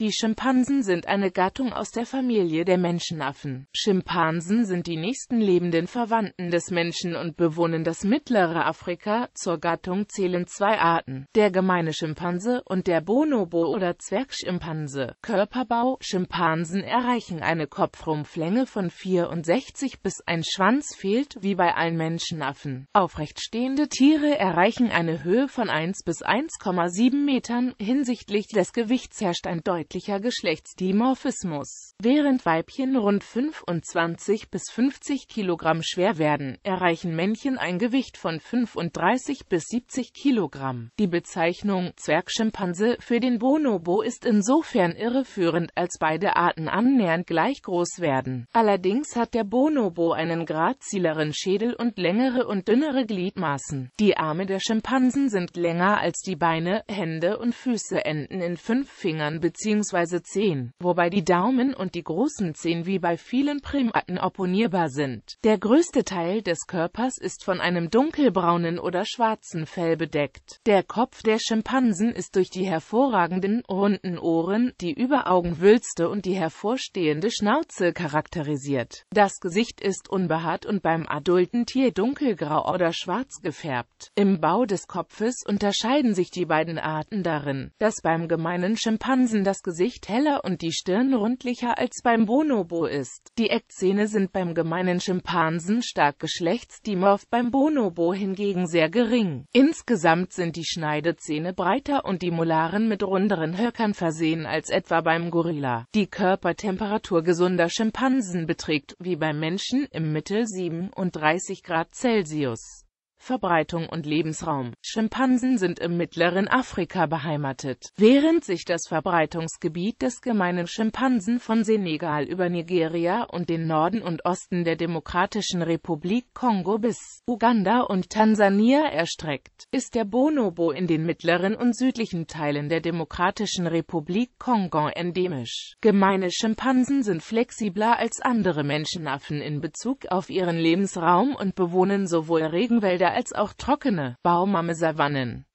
Die Schimpansen sind eine Gattung aus der Familie der Menschenaffen. Schimpansen sind die nächsten lebenden Verwandten des Menschen und bewohnen das mittlere Afrika. Zur Gattung zählen zwei Arten, der gemeine Schimpanse und der Bonobo oder Zwergschimpanse. Körperbau Schimpansen erreichen eine Kopfrumpflänge von 64 bis ein Schwanz fehlt, wie bei allen Menschenaffen. Aufrechtstehende Tiere erreichen eine Höhe von 1 bis 1,7 Metern. Hinsichtlich des Gewichts herrscht ein deutlicher deutlicher Geschlechtsdimorphismus. Während Weibchen rund 25 bis 50 Kilogramm schwer werden, erreichen Männchen ein Gewicht von 35 bis 70 Kilogramm. Die Bezeichnung Zwergschimpanse für den Bonobo ist insofern irreführend, als beide Arten annähernd gleich groß werden. Allerdings hat der Bonobo einen grazileren Schädel und längere und dünnere Gliedmaßen. Die Arme der Schimpansen sind länger als die Beine, Hände und Füße enden in fünf Fingern bzw bzw. Zehen, wobei die Daumen und die großen Zehen wie bei vielen Primaten opponierbar sind. Der größte Teil des Körpers ist von einem dunkelbraunen oder schwarzen Fell bedeckt. Der Kopf der Schimpansen ist durch die hervorragenden, runden Ohren, die Überaugenwülste und die hervorstehende Schnauze charakterisiert. Das Gesicht ist unbehaart und beim adulten Tier dunkelgrau oder schwarz gefärbt. Im Bau des Kopfes unterscheiden sich die beiden Arten darin, dass beim gemeinen Schimpansen das Gesicht Gesicht heller und die Stirn rundlicher als beim Bonobo ist. Die Eckzähne sind beim gemeinen Schimpansen stark geschlechtsdimorph, beim Bonobo hingegen sehr gering. Insgesamt sind die Schneidezähne breiter und die Molaren mit runderen Höckern versehen als etwa beim Gorilla. Die Körpertemperatur gesunder Schimpansen beträgt, wie beim Menschen, im Mittel 37 Grad Celsius. Verbreitung und Lebensraum. Schimpansen sind im mittleren Afrika beheimatet. Während sich das Verbreitungsgebiet des gemeinen Schimpansen von Senegal über Nigeria und den Norden und Osten der Demokratischen Republik Kongo bis Uganda und Tansania erstreckt, ist der Bonobo in den mittleren und südlichen Teilen der Demokratischen Republik Kongo endemisch. Gemeine Schimpansen sind flexibler als andere Menschenaffen in Bezug auf ihren Lebensraum und bewohnen sowohl Regenwälder als auch trockene, baumarme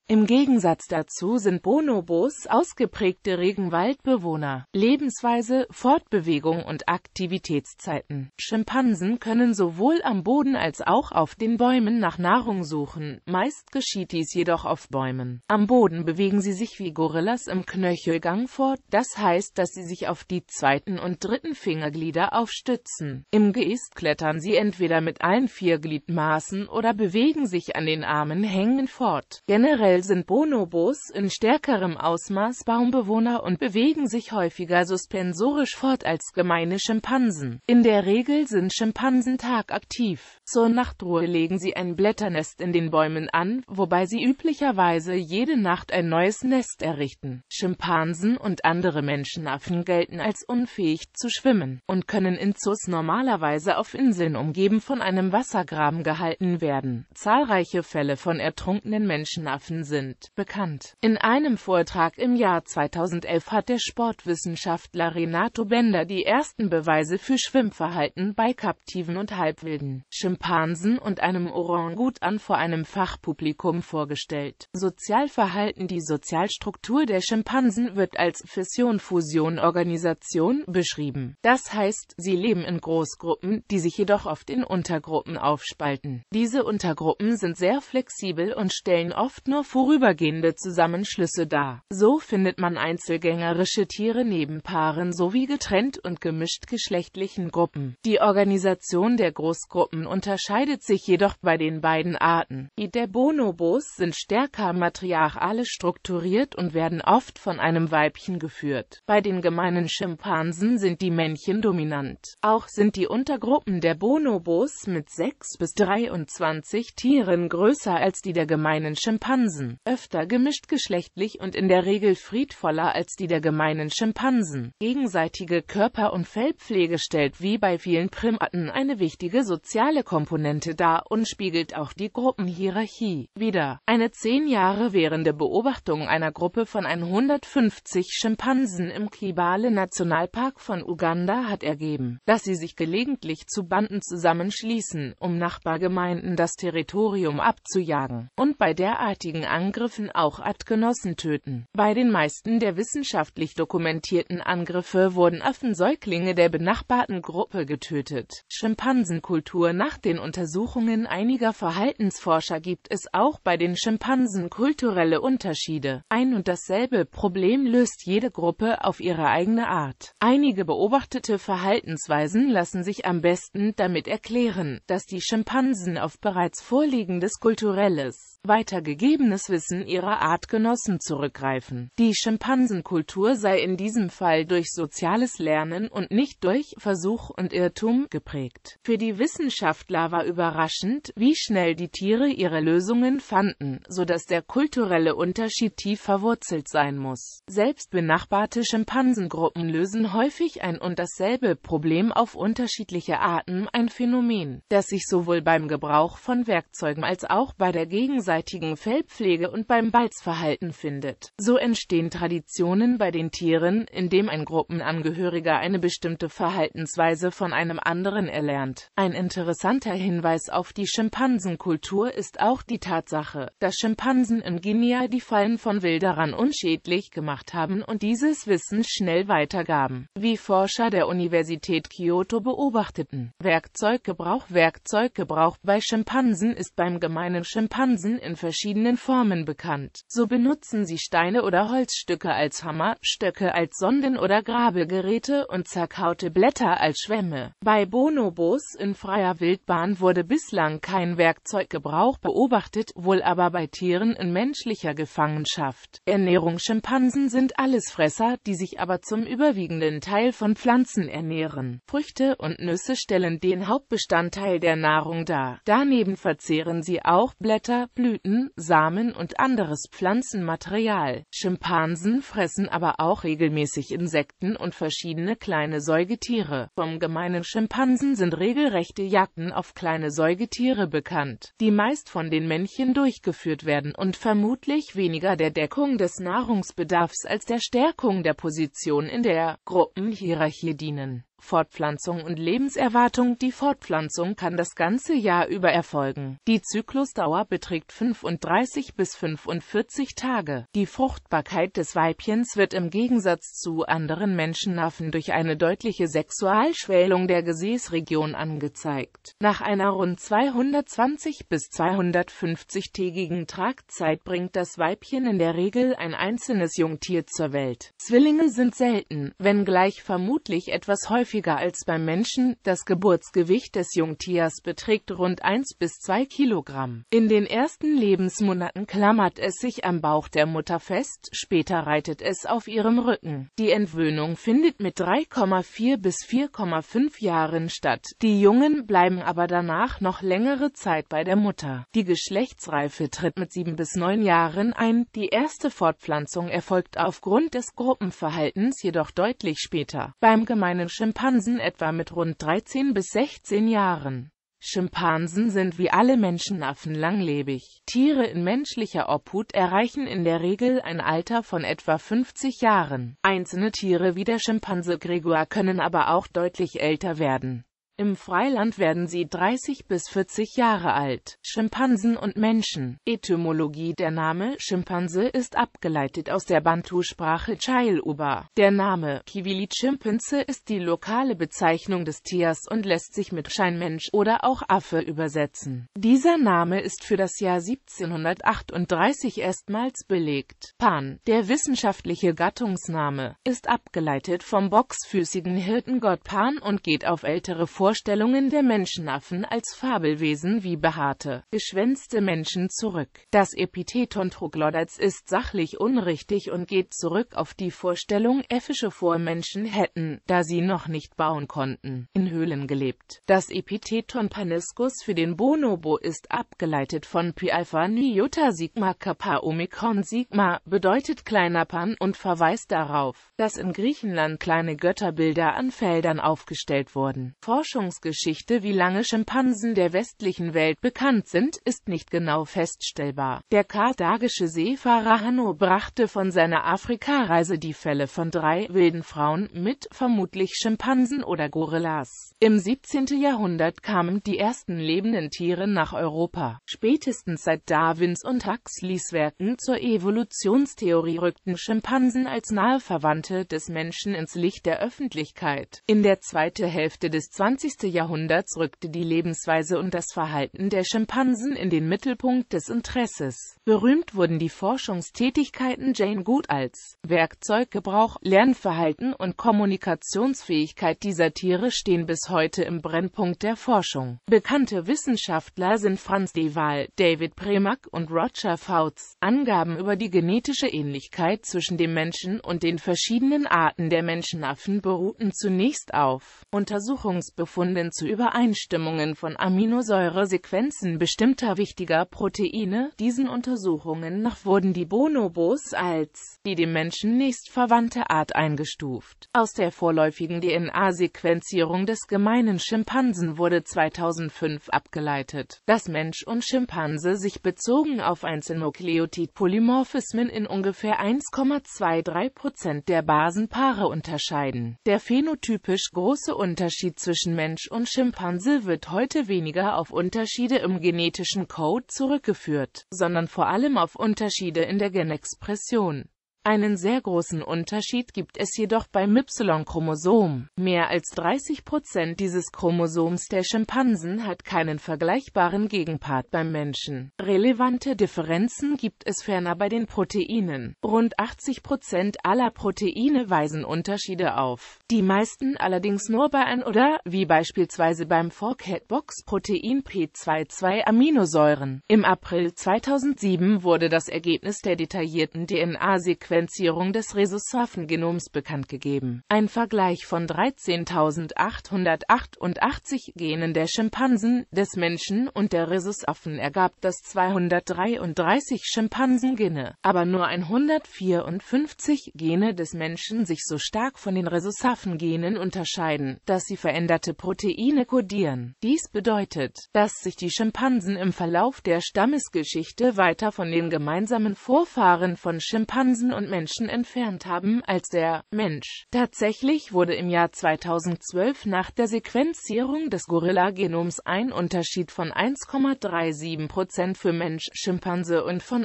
im Gegensatz dazu sind Bonobos ausgeprägte Regenwaldbewohner. Lebensweise, Fortbewegung und Aktivitätszeiten. Schimpansen können sowohl am Boden als auch auf den Bäumen nach Nahrung suchen, meist geschieht dies jedoch auf Bäumen. Am Boden bewegen sie sich wie Gorillas im Knöchelgang fort, das heißt, dass sie sich auf die zweiten und dritten Fingerglieder aufstützen. Im Geist klettern sie entweder mit allen vier Gliedmaßen oder bewegen sich an den Armen hängen fort. Generell Aktuell sind Bonobos in stärkerem Ausmaß Baumbewohner und bewegen sich häufiger suspensorisch fort als gemeine Schimpansen. In der Regel sind Schimpansen tagaktiv. Zur Nachtruhe legen sie ein Blätternest in den Bäumen an, wobei sie üblicherweise jede Nacht ein neues Nest errichten. Schimpansen und andere Menschenaffen gelten als unfähig zu schwimmen und können in Zoos normalerweise auf Inseln umgeben von einem Wassergraben gehalten werden. Zahlreiche Fälle von ertrunkenen Menschenaffen sind, bekannt. In einem Vortrag im Jahr 2011 hat der Sportwissenschaftler Renato Bender die ersten Beweise für Schwimmverhalten bei Kaptiven und Halbwilden, Schimpansen und einem Orangutan vor einem Fachpublikum vorgestellt. Sozialverhalten Die Sozialstruktur der Schimpansen wird als Fission-Fusion-Organisation beschrieben. Das heißt, sie leben in Großgruppen, die sich jedoch oft in Untergruppen aufspalten. Diese Untergruppen sind sehr flexibel und stellen oft nur vorübergehende Zusammenschlüsse dar. So findet man einzelgängerische Tiere neben Paaren sowie getrennt und gemischt geschlechtlichen Gruppen. Die Organisation der Großgruppen unterscheidet sich jedoch bei den beiden Arten. Die der Bonobos sind stärker matriarchalisch strukturiert und werden oft von einem Weibchen geführt. Bei den gemeinen Schimpansen sind die Männchen dominant. Auch sind die Untergruppen der Bonobos mit 6 bis 23 Tieren größer als die der gemeinen Schimpansen. Schimpansen, öfter gemischt geschlechtlich und in der Regel friedvoller als die der gemeinen Schimpansen. Gegenseitige Körper- und Fellpflege stellt wie bei vielen Primaten eine wichtige soziale Komponente dar und spiegelt auch die Gruppenhierarchie Wieder Eine zehn Jahre währende Beobachtung einer Gruppe von 150 Schimpansen im Kibale Nationalpark von Uganda hat ergeben, dass sie sich gelegentlich zu Banden zusammenschließen, um Nachbargemeinden das Territorium abzujagen und bei derartigen Angriffen auch Artgenossen töten. Bei den meisten der wissenschaftlich dokumentierten Angriffe wurden Affensäuglinge der benachbarten Gruppe getötet. Schimpansenkultur Nach den Untersuchungen einiger Verhaltensforscher gibt es auch bei den Schimpansen kulturelle Unterschiede. Ein und dasselbe Problem löst jede Gruppe auf ihre eigene Art. Einige beobachtete Verhaltensweisen lassen sich am besten damit erklären, dass die Schimpansen auf bereits vorliegendes kulturelles weitergegebenes Wissen ihrer Artgenossen zurückgreifen. Die Schimpansenkultur sei in diesem Fall durch soziales Lernen und nicht durch Versuch und Irrtum geprägt. Für die Wissenschaftler war überraschend, wie schnell die Tiere ihre Lösungen fanden, sodass der kulturelle Unterschied tief verwurzelt sein muss. Selbst benachbarte Schimpansengruppen lösen häufig ein und dasselbe Problem auf unterschiedliche Arten, ein Phänomen, das sich sowohl beim Gebrauch von Werkzeugen als auch bei der Gegenseite gegenseitigen Fellpflege und beim Balzverhalten findet. So entstehen Traditionen bei den Tieren, indem ein Gruppenangehöriger eine bestimmte Verhaltensweise von einem anderen erlernt. Ein interessanter Hinweis auf die Schimpansenkultur ist auch die Tatsache, dass Schimpansen in Guinea die Fallen von Wilderern unschädlich gemacht haben und dieses Wissen schnell weitergaben, wie Forscher der Universität Kyoto beobachteten. Werkzeuggebrauch Werkzeuggebrauch bei Schimpansen ist beim gemeinen Schimpansen in verschiedenen Formen bekannt. So benutzen sie Steine oder Holzstücke als Hammer, Stöcke als Sonden oder Grabegeräte und zerkaute Blätter als Schwämme. Bei Bonobos in freier Wildbahn wurde bislang kein Werkzeuggebrauch beobachtet, wohl aber bei Tieren in menschlicher Gefangenschaft. Ernährungsschimpansen sind Allesfresser, die sich aber zum überwiegenden Teil von Pflanzen ernähren. Früchte und Nüsse stellen den Hauptbestandteil der Nahrung dar. Daneben verzehren sie auch Blätter, Blüten, Blüten, Samen und anderes Pflanzenmaterial. Schimpansen fressen aber auch regelmäßig Insekten und verschiedene kleine Säugetiere. Vom gemeinen Schimpansen sind regelrechte Jagden auf kleine Säugetiere bekannt, die meist von den Männchen durchgeführt werden und vermutlich weniger der Deckung des Nahrungsbedarfs als der Stärkung der Position in der Gruppenhierarchie dienen. Fortpflanzung und Lebenserwartung. Die Fortpflanzung kann das ganze Jahr über erfolgen. Die Zyklusdauer beträgt 35 bis 45 Tage. Die Fruchtbarkeit des Weibchens wird im Gegensatz zu anderen Menschenaffen durch eine deutliche Sexualschwellung der Gesäßregion angezeigt. Nach einer rund 220 bis 250-tägigen Tragzeit bringt das Weibchen in der Regel ein einzelnes Jungtier zur Welt. Zwillinge sind selten, wenngleich vermutlich etwas häufiger häufiger als beim Menschen, das Geburtsgewicht des Jungtiers beträgt rund 1 bis 2 Kilogramm. In den ersten Lebensmonaten klammert es sich am Bauch der Mutter fest, später reitet es auf ihrem Rücken. Die Entwöhnung findet mit 3,4 bis 4,5 Jahren statt, die Jungen bleiben aber danach noch längere Zeit bei der Mutter. Die Geschlechtsreife tritt mit 7 bis 9 Jahren ein, die erste Fortpflanzung erfolgt aufgrund des Gruppenverhaltens jedoch deutlich später. Beim gemeinen Schimpansen Schimpansen etwa mit rund 13 bis 16 Jahren. Schimpansen sind wie alle Menschenaffen langlebig. Tiere in menschlicher Obhut erreichen in der Regel ein Alter von etwa 50 Jahren. Einzelne Tiere wie der Schimpanse Gregor können aber auch deutlich älter werden. Im Freiland werden sie 30 bis 40 Jahre alt. Schimpansen und Menschen Etymologie Der Name Schimpanse ist abgeleitet aus der Bantu-Sprache Chailuba. Der Name Kiwili-Schimpanse ist die lokale Bezeichnung des Tiers und lässt sich mit Scheinmensch oder auch Affe übersetzen. Dieser Name ist für das Jahr 1738 erstmals belegt. Pan, der wissenschaftliche Gattungsname, ist abgeleitet vom boxfüßigen Hirtengott Pan und geht auf ältere Vorstellungen Vorstellungen der Menschenaffen als Fabelwesen wie behaarte, geschwänzte Menschen zurück. Das Epitheton Troglodytes ist sachlich unrichtig und geht zurück auf die Vorstellung, Effische Vormenschen hätten, da sie noch nicht bauen konnten, in Höhlen gelebt. Das Epitheton Paniscus für den Bonobo ist abgeleitet von Pi Alpha Ni Iota Sigma Kappa Omikron Sigma, bedeutet kleiner Pan und verweist darauf, dass in Griechenland kleine Götterbilder an Feldern aufgestellt wurden. Forscher Forschungsgeschichte wie lange Schimpansen der westlichen Welt bekannt sind, ist nicht genau feststellbar. Der karthagische Seefahrer Hanno brachte von seiner Afrikareise die Fälle von drei wilden Frauen mit, vermutlich Schimpansen oder Gorillas. Im 17. Jahrhundert kamen die ersten lebenden Tiere nach Europa. Spätestens seit Darwins und Huxleys Werken zur Evolutionstheorie rückten Schimpansen als nahe Verwandte des Menschen ins Licht der Öffentlichkeit. In der zweiten Hälfte des 20. 20. Jahrhunderts rückte die Lebensweise und das Verhalten der Schimpansen in den Mittelpunkt des Interesses. Berühmt wurden die Forschungstätigkeiten Jane Good als Werkzeuggebrauch, Lernverhalten und Kommunikationsfähigkeit dieser Tiere stehen bis heute im Brennpunkt der Forschung. Bekannte Wissenschaftler sind Franz De Waal, David Premack und Roger Fouts. Angaben über die genetische Ähnlichkeit zwischen dem Menschen und den verschiedenen Arten der Menschenaffen beruhten zunächst auf Untersuchungsbefunden gefunden zu Übereinstimmungen von Aminosäuresequenzen bestimmter wichtiger Proteine. Diesen Untersuchungen nach wurden die Bonobos als die dem Menschen nächstverwandte Art eingestuft. Aus der vorläufigen DNA-Sequenzierung des gemeinen Schimpansen wurde 2005 abgeleitet, dass Mensch und Schimpanse sich bezogen auf Einzelnukleotid-Polymorphismen in ungefähr 1,23 der Basenpaare unterscheiden. Der phänotypisch große Unterschied zwischen Menschen Mensch und Schimpanse wird heute weniger auf Unterschiede im genetischen Code zurückgeführt, sondern vor allem auf Unterschiede in der Genexpression. Einen sehr großen Unterschied gibt es jedoch beim Y-Chromosom. Mehr als 30 Prozent dieses Chromosoms der Schimpansen hat keinen vergleichbaren Gegenpart beim Menschen. Relevante Differenzen gibt es ferner bei den Proteinen. Rund 80 Prozent aller Proteine weisen Unterschiede auf. Die meisten allerdings nur bei ein oder, wie beispielsweise beim Forkhead-Box-Protein P22-Aminosäuren. Im April 2007 wurde das Ergebnis der detaillierten DNA-Sequenz Sequenzierung des Rhesussafen-Genoms bekannt gegeben. Ein Vergleich von 13.888 Genen der Schimpansen, des Menschen und der Rhesusaffen ergab, dass 233 Schimpansengene, aber nur 154 Gene des Menschen sich so stark von den Rhesussaffen-Genen unterscheiden, dass sie veränderte Proteine kodieren. Dies bedeutet, dass sich die Schimpansen im Verlauf der Stammesgeschichte weiter von den gemeinsamen Vorfahren von Schimpansen und Millionen Menschen entfernt haben als der Mensch. Tatsächlich wurde im Jahr 2012 nach der Sequenzierung des Gorilla-Genoms ein Unterschied von 1,37% für Mensch, Schimpanse und von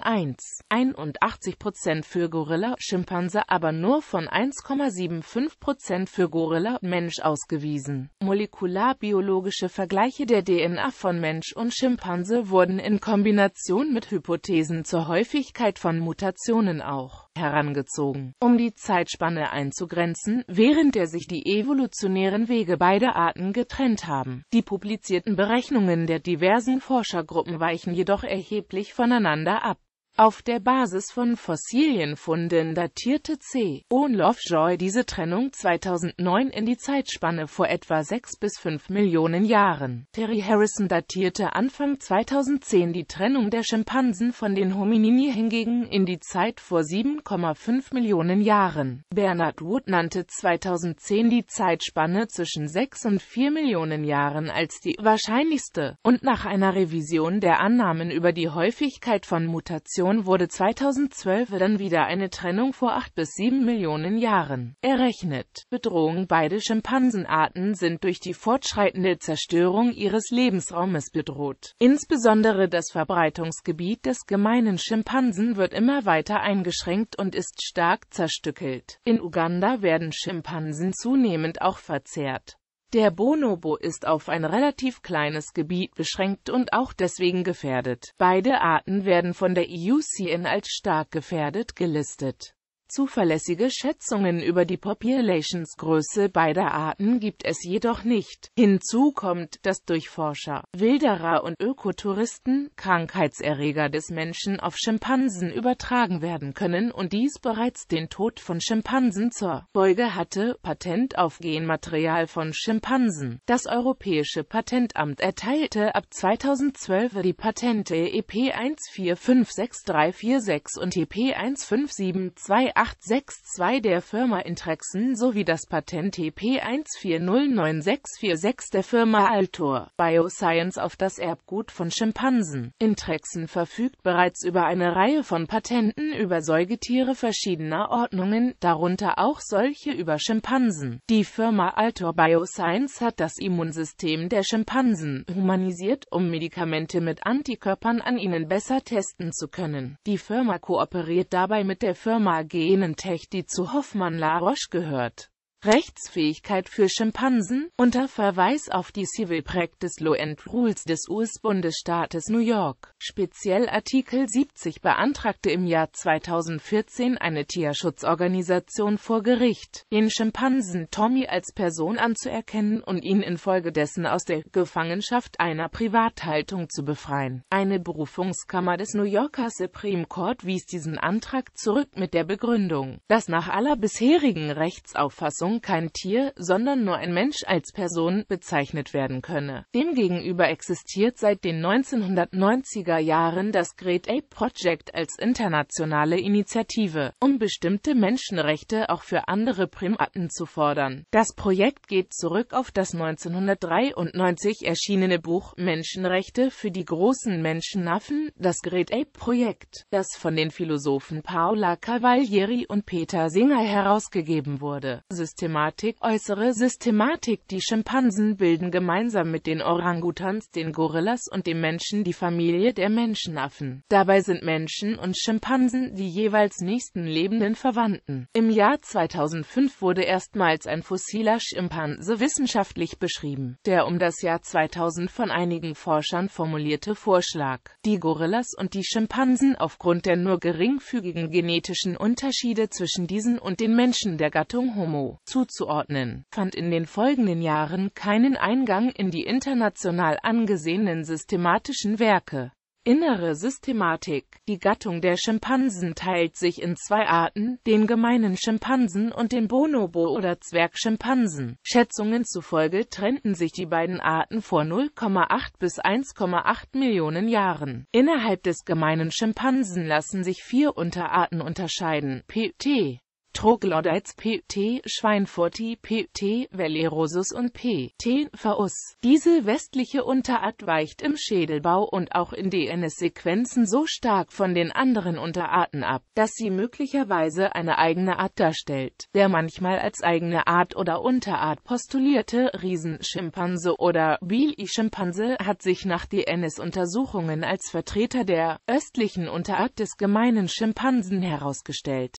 1,81% für Gorilla, Schimpanse, aber nur von 1,75% für Gorilla, Mensch ausgewiesen. Molekularbiologische Vergleiche der DNA von Mensch und Schimpanse wurden in Kombination mit Hypothesen zur Häufigkeit von Mutationen auch herangezogen, um die Zeitspanne einzugrenzen, während der sich die evolutionären Wege beider Arten getrennt haben. Die publizierten Berechnungen der diversen Forschergruppen weichen jedoch erheblich voneinander ab. Auf der Basis von Fossilienfunden datierte C. Onlof Joy diese Trennung 2009 in die Zeitspanne vor etwa 6 bis 5 Millionen Jahren. Terry Harrison datierte Anfang 2010 die Trennung der Schimpansen von den Hominini hingegen in die Zeit vor 7,5 Millionen Jahren. Bernard Wood nannte 2010 die Zeitspanne zwischen 6 und 4 Millionen Jahren als die wahrscheinlichste, und nach einer Revision der Annahmen über die Häufigkeit von Mutationen Population wurde 2012 dann wieder eine Trennung vor 8 bis 7 Millionen Jahren errechnet. Bedrohung Beide Schimpansenarten sind durch die fortschreitende Zerstörung ihres Lebensraumes bedroht. Insbesondere das Verbreitungsgebiet des gemeinen Schimpansen wird immer weiter eingeschränkt und ist stark zerstückelt. In Uganda werden Schimpansen zunehmend auch verzehrt. Der Bonobo ist auf ein relativ kleines Gebiet beschränkt und auch deswegen gefährdet. Beide Arten werden von der IUCN e als stark gefährdet gelistet. Zuverlässige Schätzungen über die Populationsgröße beider Arten gibt es jedoch nicht. Hinzu kommt, dass durch Forscher, Wilderer und Ökotouristen Krankheitserreger des Menschen auf Schimpansen übertragen werden können und dies bereits den Tod von Schimpansen zur Folge hatte. Patent auf Genmaterial von Schimpansen. Das Europäische Patentamt erteilte ab 2012 die Patente EP 1456346 und EP 15728 862 der Firma Intrexen sowie das Patent TP 1409646 der Firma Altor Bioscience auf das Erbgut von Schimpansen. Intrexen verfügt bereits über eine Reihe von Patenten über Säugetiere verschiedener Ordnungen, darunter auch solche über Schimpansen. Die Firma Altor Bioscience hat das Immunsystem der Schimpansen humanisiert, um Medikamente mit Antikörpern an ihnen besser testen zu können. Die Firma kooperiert dabei mit der Firma G Enentech, die zu Hoffmann-La Roche gehört. Rechtsfähigkeit für Schimpansen, unter Verweis auf die Civil Practice Law and Rules des US-Bundesstaates New York. Speziell Artikel 70 beantragte im Jahr 2014 eine Tierschutzorganisation vor Gericht, den Schimpansen Tommy als Person anzuerkennen und ihn infolgedessen aus der Gefangenschaft einer Privathaltung zu befreien. Eine Berufungskammer des New Yorker Supreme Court wies diesen Antrag zurück mit der Begründung, dass nach aller bisherigen Rechtsauffassung Verordnung kein Tier, sondern nur ein Mensch als Person bezeichnet werden könne. Demgegenüber existiert seit den 1990er Jahren das Great Ape Project als internationale Initiative, um bestimmte Menschenrechte auch für andere Primaten zu fordern. Das Projekt geht zurück auf das 1993 erschienene Buch Menschenrechte für die großen Menschenaffen, das Great Ape Projekt, das von den Philosophen Paola Cavalieri und Peter Singer herausgegeben wurde. System Systematik, äußere Systematik Die Schimpansen bilden gemeinsam mit den Orangutans, den Gorillas und dem Menschen die Familie der Menschenaffen. Dabei sind Menschen und Schimpansen die jeweils nächsten lebenden Verwandten. Im Jahr 2005 wurde erstmals ein fossiler Schimpanse wissenschaftlich beschrieben. Der um das Jahr 2000 von einigen Forschern formulierte Vorschlag, die Gorillas und die Schimpansen aufgrund der nur geringfügigen genetischen Unterschiede zwischen diesen und den Menschen der Gattung Homo zuzuordnen, fand in den folgenden Jahren keinen Eingang in die international angesehenen systematischen Werke. Innere Systematik Die Gattung der Schimpansen teilt sich in zwei Arten, den gemeinen Schimpansen und den Bonobo- oder Zwergschimpansen. Schätzungen zufolge trennten sich die beiden Arten vor 0,8 bis 1,8 Millionen Jahren. Innerhalb des gemeinen Schimpansen lassen sich vier Unterarten unterscheiden, pt. Troglodytes pt. Schweinfurti pt. Velerosus und pt. Faus. Diese westliche Unterart weicht im Schädelbau und auch in DNS-Sequenzen so stark von den anderen Unterarten ab, dass sie möglicherweise eine eigene Art darstellt. Der manchmal als eigene Art oder Unterart postulierte Riesenschimpanse oder Bili-Schimpanse hat sich nach DNS-Untersuchungen als Vertreter der östlichen Unterart des gemeinen Schimpansen herausgestellt.